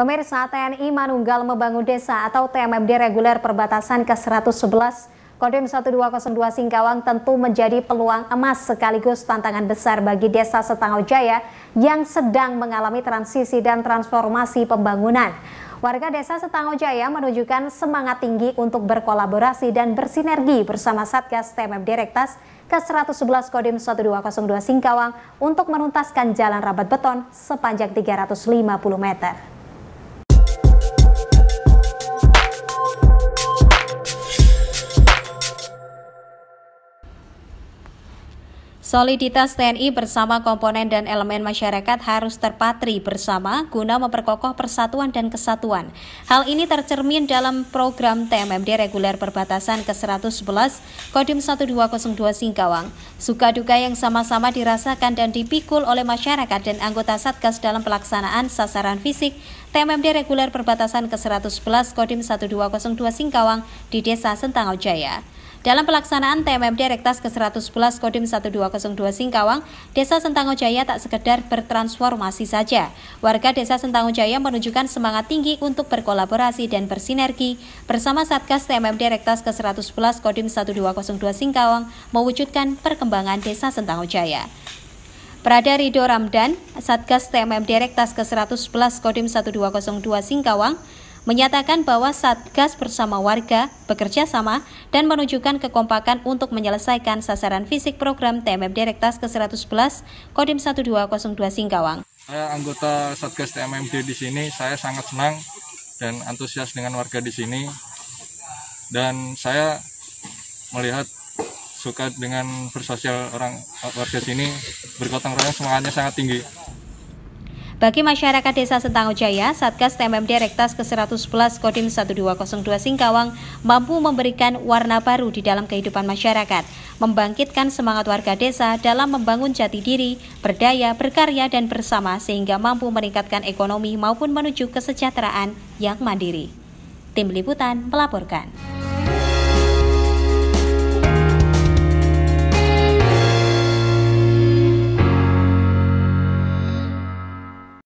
Pemirsa TNI Manunggal Membangun Desa atau TMMD reguler perbatasan ke-111 Kodim 1202 Singkawang tentu menjadi peluang emas sekaligus tantangan besar bagi Desa Setangau Jaya yang sedang mengalami transisi dan transformasi pembangunan. Warga Desa Setangau Jaya menunjukkan semangat tinggi untuk berkolaborasi dan bersinergi bersama Satgas TMMD Rektas ke-111 Kodim 1202 Singkawang untuk menuntaskan jalan rabat beton sepanjang 350 meter. Soliditas TNI bersama komponen dan elemen masyarakat harus terpatri bersama guna memperkokoh persatuan dan kesatuan. Hal ini tercermin dalam program TMMD reguler perbatasan ke-111 Kodim 1202 Singkawang. Suka duka yang sama-sama dirasakan dan dipikul oleh masyarakat dan anggota Satgas dalam pelaksanaan sasaran fisik TMMD reguler perbatasan ke-111 Kodim 1202 Singkawang di Desa Sentangau Jaya. Dalam pelaksanaan TMMD Rektas ke-111 Kodim 1202 Singkawang, Desa Sentangojaya tak sekedar bertransformasi saja. Warga Desa Sentangojaya menunjukkan semangat tinggi untuk berkolaborasi dan bersinergi bersama Satgas TMMD Rektas ke-111 Kodim 1202 Singkawang mewujudkan perkembangan Desa Sentangojaya. Prada Rido Ramdan, Satgas TMM Direktas ke-111 Kodim 1202 Singkawang, menyatakan bahwa Satgas bersama warga bekerja sama dan menunjukkan kekompakan untuk menyelesaikan sasaran fisik program TMM Direktas ke-111 Kodim 1202 Singkawang. Saya anggota Satgas TMMD di sini, saya sangat senang dan antusias dengan warga di sini. Dan saya melihat suka dengan bersosial orang warga sini bergotong royong semangatnya sangat tinggi. Bagi masyarakat Desa Sentangau Jaya, Satgas TMMD Rektas ke-111 Kodim 1202 Singkawang mampu memberikan warna baru di dalam kehidupan masyarakat, membangkitkan semangat warga desa dalam membangun jati diri, berdaya, berkarya, dan bersama sehingga mampu meningkatkan ekonomi maupun menuju kesejahteraan yang mandiri. Tim Liputan melaporkan.